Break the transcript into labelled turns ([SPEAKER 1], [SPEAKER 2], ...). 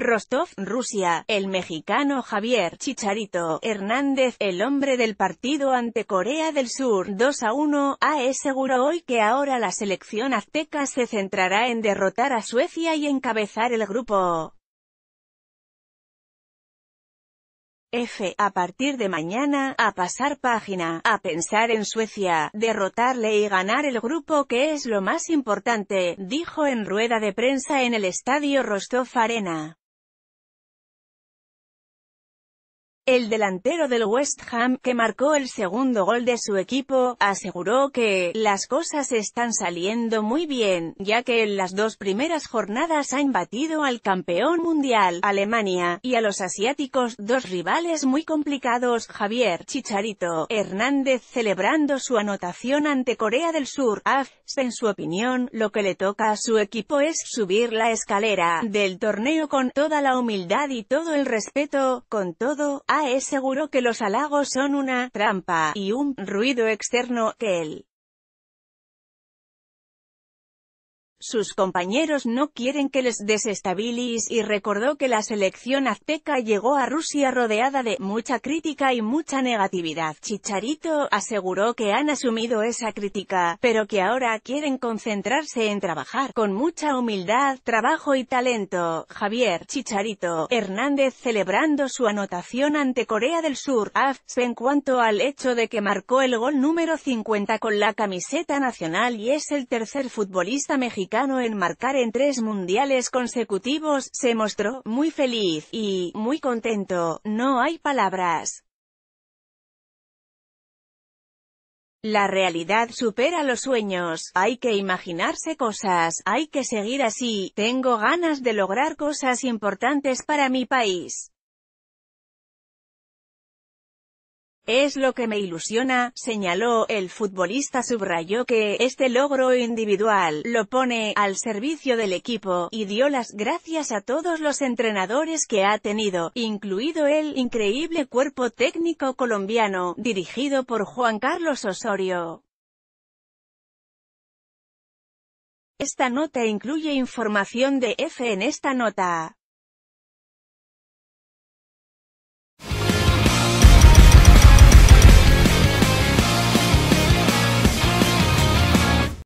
[SPEAKER 1] Rostov, Rusia, el mexicano Javier Chicharito Hernández, el hombre del partido ante Corea del Sur, 2 a 1, es seguro hoy que ahora la selección azteca se centrará en derrotar a Suecia y encabezar el grupo. F. A partir de mañana, a pasar página, a pensar en Suecia, derrotarle y ganar el grupo que es lo más importante, dijo en rueda de prensa en el estadio Rostov Arena. El delantero del West Ham, que marcó el segundo gol de su equipo, aseguró que, las cosas están saliendo muy bien, ya que en las dos primeras jornadas han batido al campeón mundial, Alemania, y a los asiáticos, dos rivales muy complicados, Javier, Chicharito, Hernández celebrando su anotación ante Corea del Sur, AFS, ah, en su opinión, lo que le toca a su equipo es subir la escalera, del torneo con toda la humildad y todo el respeto, con todo, es seguro que los halagos son una trampa y un ruido externo que él Sus compañeros no quieren que les desestabilice y recordó que la selección azteca llegó a Rusia rodeada de mucha crítica y mucha negatividad. Chicharito aseguró que han asumido esa crítica, pero que ahora quieren concentrarse en trabajar con mucha humildad, trabajo y talento. Javier Chicharito Hernández celebrando su anotación ante Corea del Sur, en cuanto al hecho de que marcó el gol número 50 con la camiseta nacional y es el tercer futbolista mexicano en marcar en tres mundiales consecutivos, se mostró muy feliz y muy contento, no hay palabras. La realidad supera los sueños, hay que imaginarse cosas, hay que seguir así, tengo ganas de lograr cosas importantes para mi país. Es lo que me ilusiona, señaló, el futbolista subrayó que, este logro individual, lo pone, al servicio del equipo, y dio las gracias a todos los entrenadores que ha tenido, incluido el increíble cuerpo técnico colombiano, dirigido por Juan Carlos Osorio. Esta nota incluye información de F en esta nota.